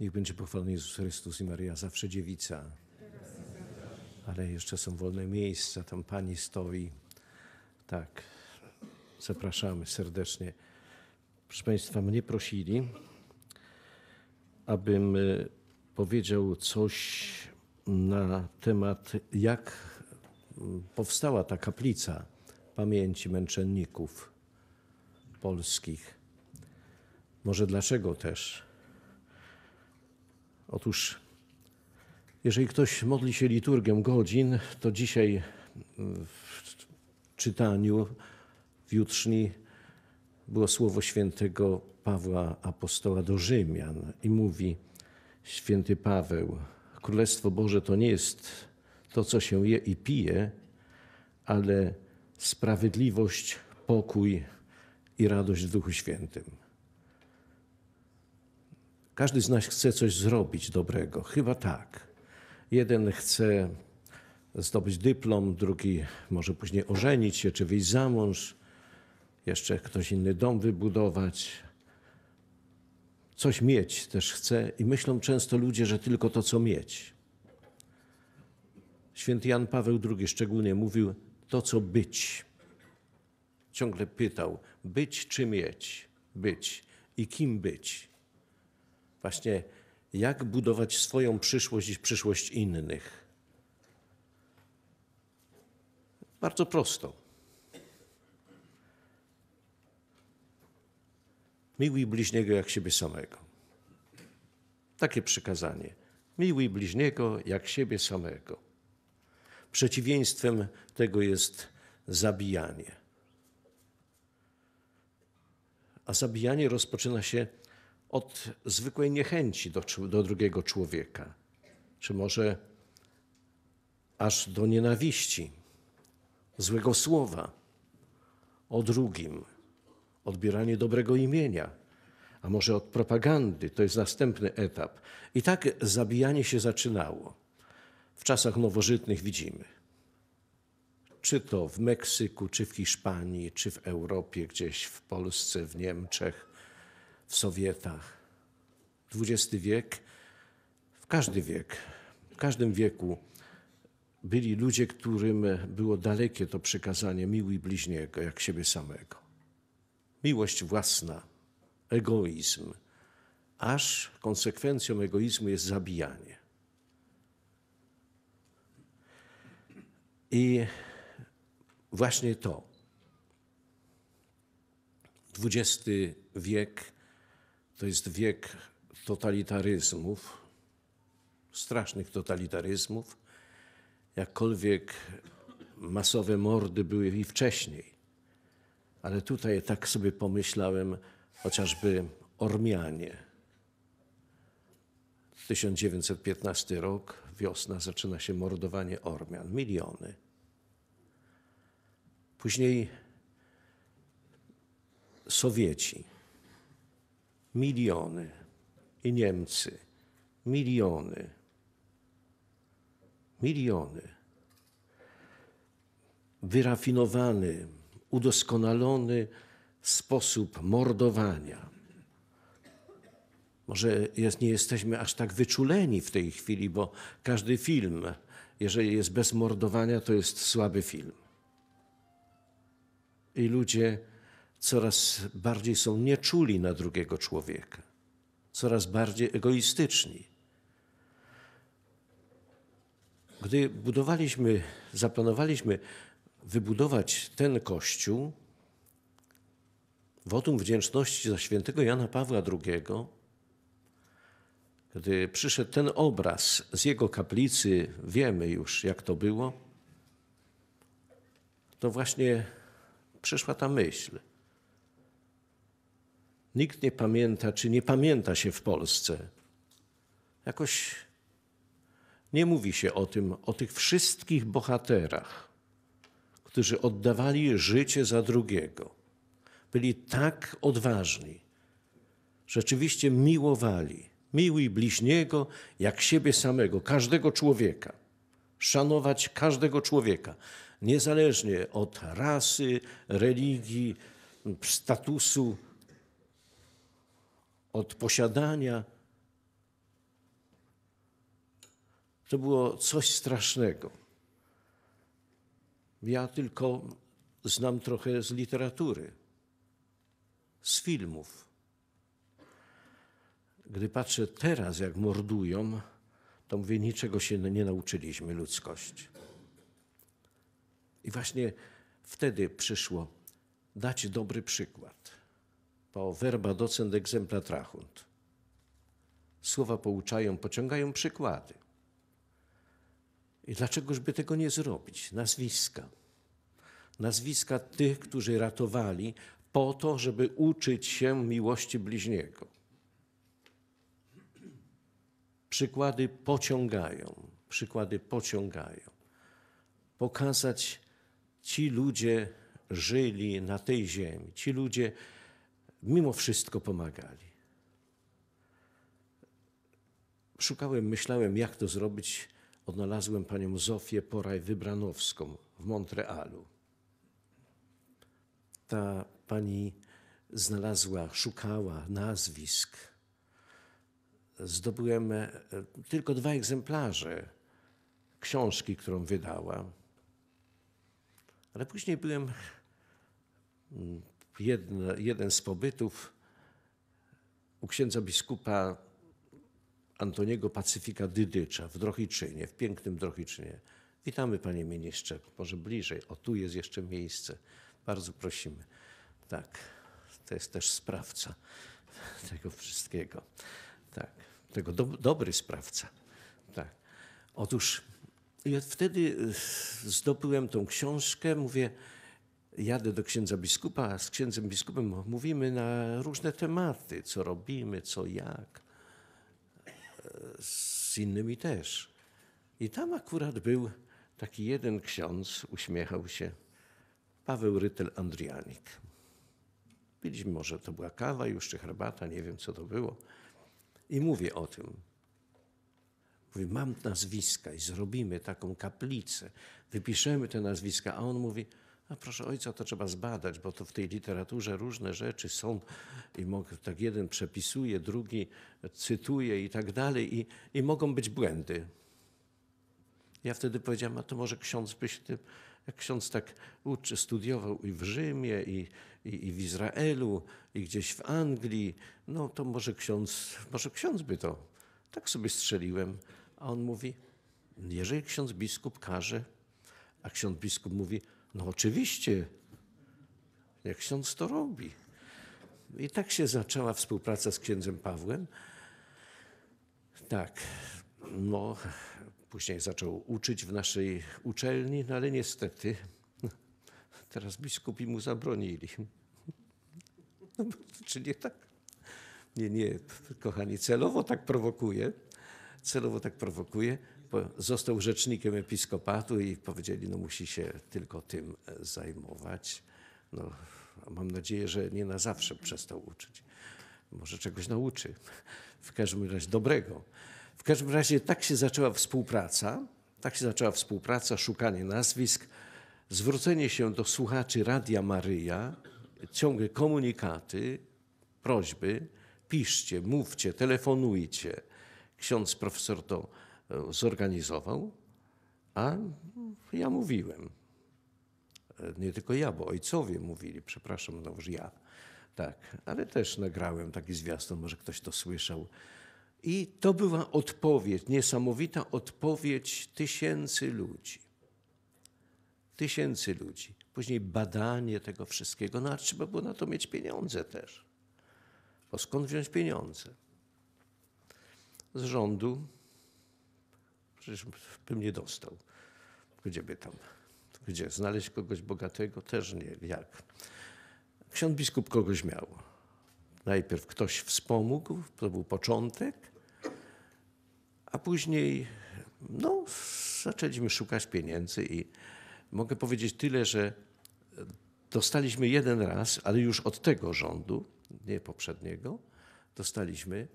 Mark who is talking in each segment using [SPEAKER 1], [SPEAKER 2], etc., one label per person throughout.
[SPEAKER 1] Niech będzie pochwalony Jezus Chrystus i Maria, zawsze dziewica. Ale jeszcze są wolne miejsca, tam pani stoi. Tak, zapraszamy serdecznie. Proszę Państwa, mnie prosili, abym e, powiedział coś na temat, jak powstała ta kaplica pamięci męczenników polskich. Może dlaczego też Otóż, jeżeli ktoś modli się liturgią godzin, to dzisiaj mm, w czytaniu w jutrzni było słowo świętego Pawła Apostoła do Rzymian i mówi święty Paweł, Królestwo Boże to nie jest to, co się je i pije, ale sprawiedliwość, pokój i radość w Duchu Świętym. Każdy z nas chce coś zrobić dobrego, chyba tak. Jeden chce zdobyć dyplom, drugi może później ożenić się czy wyjść za mąż, jeszcze ktoś inny dom wybudować. Coś mieć też chce i myślą często ludzie, że tylko to, co mieć. Święty Jan Paweł II szczególnie mówił to, co być. Ciągle pytał, być czy mieć? Być. I kim być? właśnie jak budować swoją przyszłość i przyszłość innych. Bardzo prosto. Miłuj bliźniego jak siebie samego. Takie przykazanie. Miłuj bliźniego jak siebie samego. Przeciwieństwem tego jest zabijanie. A zabijanie rozpoczyna się od zwykłej niechęci do, do drugiego człowieka, czy może aż do nienawiści, złego słowa o drugim, odbieranie dobrego imienia, a może od propagandy, to jest następny etap. I tak zabijanie się zaczynało. W czasach nowożytnych widzimy. Czy to w Meksyku, czy w Hiszpanii, czy w Europie, gdzieś w Polsce, w Niemczech, w Sowietach. XX wiek, w każdy wiek, w każdym wieku byli ludzie, którym było dalekie to przekazanie miłuj bliźniego jak siebie samego. Miłość własna, egoizm, aż konsekwencją egoizmu jest zabijanie. I właśnie to. XX wiek to jest wiek totalitaryzmów, strasznych totalitaryzmów, jakkolwiek masowe mordy były i wcześniej. Ale tutaj tak sobie pomyślałem, chociażby Ormianie. 1915 rok, wiosna, zaczyna się mordowanie Ormian. Miliony. Później Sowieci miliony. I Niemcy, miliony. Miliony. Wyrafinowany, udoskonalony sposób mordowania. Może jest, nie jesteśmy aż tak wyczuleni w tej chwili, bo każdy film, jeżeli jest bez mordowania, to jest słaby film. I ludzie coraz bardziej są nieczuli na drugiego człowieka, coraz bardziej egoistyczni. Gdy budowaliśmy, zaplanowaliśmy wybudować ten kościół, wotum wdzięczności za świętego Jana Pawła II, gdy przyszedł ten obraz z jego kaplicy, wiemy już jak to było, to właśnie przyszła ta myśl – Nikt nie pamięta, czy nie pamięta się w Polsce. Jakoś nie mówi się o tym, o tych wszystkich bohaterach, którzy oddawali życie za drugiego. Byli tak odważni, rzeczywiście miłowali. Miłuj bliźniego jak siebie samego, każdego człowieka. Szanować każdego człowieka, niezależnie od rasy, religii, statusu od posiadania, to było coś strasznego. Ja tylko znam trochę z literatury, z filmów. Gdy patrzę teraz, jak mordują, to mówię, niczego się nie nauczyliśmy, ludzkość. I właśnie wtedy przyszło dać dobry przykład po verba docent exempla trahunt. Słowa pouczają, pociągają przykłady. I dlaczegożby tego nie zrobić? Nazwiska. Nazwiska tych, którzy ratowali po to, żeby uczyć się miłości bliźniego. Przykłady pociągają, przykłady pociągają. Pokazać, ci ludzie żyli na tej ziemi, ci ludzie mimo wszystko pomagali. Szukałem, myślałem, jak to zrobić. Odnalazłem panią Zofię Poraj Wybranowską w Montrealu. Ta pani znalazła, szukała nazwisk. Zdobyłem e, tylko dwa egzemplarze książki, którą wydała. Ale później byłem mm, Jedne, jeden z pobytów u księdza biskupa Antoniego Pacyfika Dydycza w Drohiczynie, w pięknym Drohiczynie. Witamy panie ministrze, może bliżej. O, tu jest jeszcze miejsce. Bardzo prosimy. Tak, to jest też sprawca tego wszystkiego. Tak, tego do, dobry sprawca. Tak. Otóż ja wtedy e, zdobyłem tą książkę, mówię, jadę do księdza biskupa, a z księdzem biskupem mówimy na różne tematy, co robimy, co jak. Z innymi też. I tam akurat był taki jeden ksiądz, uśmiechał się, Paweł Rytel Andrianik. Byliśmy, może to była kawa już, czy herbata, nie wiem co to było. I mówię o tym. Mówi, mam nazwiska i zrobimy taką kaplicę, wypiszemy te nazwiska. A on mówi, a proszę ojca, to trzeba zbadać, bo to w tej literaturze różne rzeczy są i mogę, tak jeden przepisuje, drugi cytuje i tak dalej i, i mogą być błędy. Ja wtedy powiedziałem, a to może ksiądz by się tym, jak ksiądz tak uczy, studiował i w Rzymie, i, i, i w Izraelu, i gdzieś w Anglii, no to może ksiądz, może ksiądz by to. Tak sobie strzeliłem. A on mówi, jeżeli ksiądz biskup każe, a ksiądz biskup mówi, no oczywiście, jak ksiądz to robi. I tak się zaczęła współpraca z księdzem Pawłem. Tak, no, później zaczął uczyć w naszej uczelni, no ale niestety teraz biskupi mu zabronili. No, czy nie tak? Nie, nie, kochani, celowo tak prowokuje. Celowo tak prowokuje, został rzecznikiem episkopatu i powiedzieli, no musi się tylko tym e, zajmować. No, mam nadzieję, że nie na zawsze przestał uczyć. Może czegoś nauczy, w każdym razie dobrego. W każdym razie tak się zaczęła współpraca, tak się zaczęła współpraca, szukanie nazwisk, zwrócenie się do słuchaczy Radia Maryja, ciągłe komunikaty, prośby, piszcie, mówcie, telefonujcie. Ksiądz profesor to zorganizował, a ja mówiłem. Nie tylko ja, bo ojcowie mówili, przepraszam, no już ja. Tak, ale też nagrałem taki zwiastun, może ktoś to słyszał. I to była odpowiedź, niesamowita odpowiedź tysięcy ludzi. Tysięcy ludzi. Później badanie tego wszystkiego, no a trzeba było na to mieć pieniądze też. Bo skąd wziąć pieniądze? Z rządu, Przecież bym nie dostał. Gdzieby tam, gdzie? Znaleźć kogoś bogatego? Też nie. Jak? Ksiądz biskup kogoś miał. Najpierw ktoś wspomógł, to był początek, a później no, zaczęliśmy szukać pieniędzy i mogę powiedzieć tyle, że dostaliśmy jeden raz, ale już od tego rządu, nie poprzedniego, dostaliśmy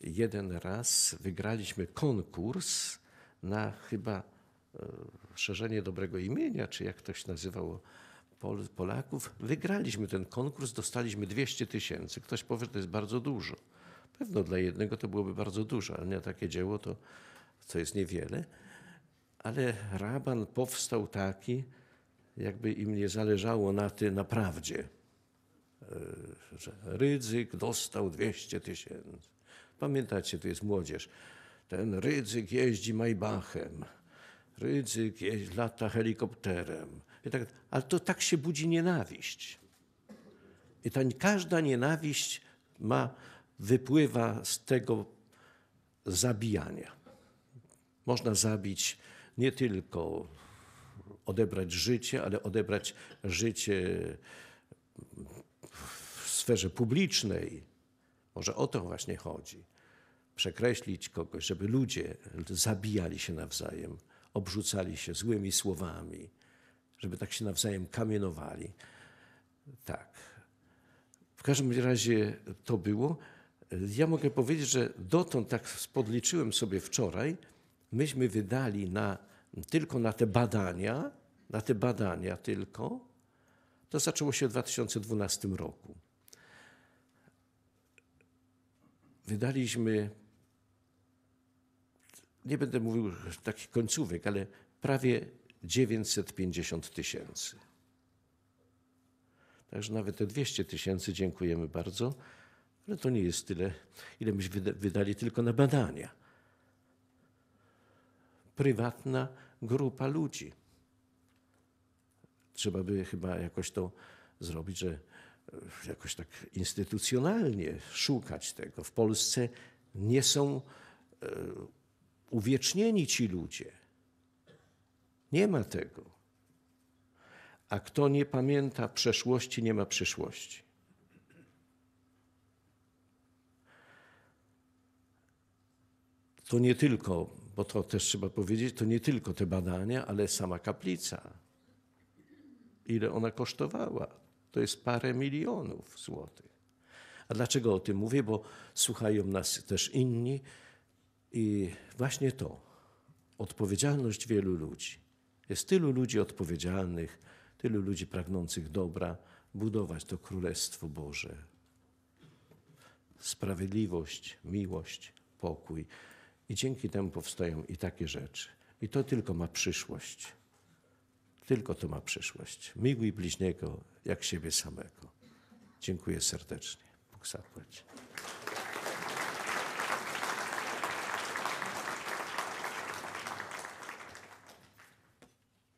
[SPEAKER 1] jeden raz, wygraliśmy konkurs na chyba e, szerzenie dobrego imienia, czy jak ktoś nazywał Pol Polaków. Wygraliśmy ten konkurs, dostaliśmy 200 tysięcy. Ktoś powie, że to jest bardzo dużo. Pewno dla jednego to byłoby bardzo dużo, ale na takie dzieło to, co jest niewiele. Ale raban powstał taki, jakby im nie zależało na tym naprawdę, e, że Rydzyk dostał 200 tysięcy. Pamiętacie, to jest młodzież. Ten Rydzyk jeździ Maybachem, Rydzyk jeździ, lata helikopterem. Tak, ale to tak się budzi nienawiść. I ta, każda nienawiść ma, wypływa z tego zabijania. Można zabić nie tylko odebrać życie, ale odebrać życie w sferze publicznej. Może o to właśnie chodzi przekreślić kogoś, żeby ludzie zabijali się nawzajem, obrzucali się złymi słowami, żeby tak się nawzajem kamienowali. Tak. W każdym razie to było. Ja mogę powiedzieć, że dotąd, tak spodliczyłem sobie wczoraj, myśmy wydali na, tylko na te badania, na te badania tylko, to zaczęło się w 2012 roku. Wydaliśmy nie będę mówił takich końcówek, ale prawie 950 tysięcy. Także nawet te 200 tysięcy dziękujemy bardzo, ale to nie jest tyle, ile myśmy wydali tylko na badania. Prywatna grupa ludzi. Trzeba by chyba jakoś to zrobić, że e, jakoś tak instytucjonalnie szukać tego. W Polsce nie są e, uwiecznieni ci ludzie. Nie ma tego. A kto nie pamięta przeszłości, nie ma przyszłości. To nie tylko, bo to też trzeba powiedzieć, to nie tylko te badania, ale sama kaplica. Ile ona kosztowała? To jest parę milionów złotych. A dlaczego o tym mówię? Bo słuchają nas też inni i właśnie to, odpowiedzialność wielu ludzi. Jest tylu ludzi odpowiedzialnych, tylu ludzi pragnących dobra, budować to Królestwo Boże. Sprawiedliwość, miłość, pokój. I dzięki temu powstają i takie rzeczy. I to tylko ma przyszłość. Tylko to ma przyszłość. Miłuj bliźniego jak siebie samego. Dziękuję serdecznie. Bóg zapłaci.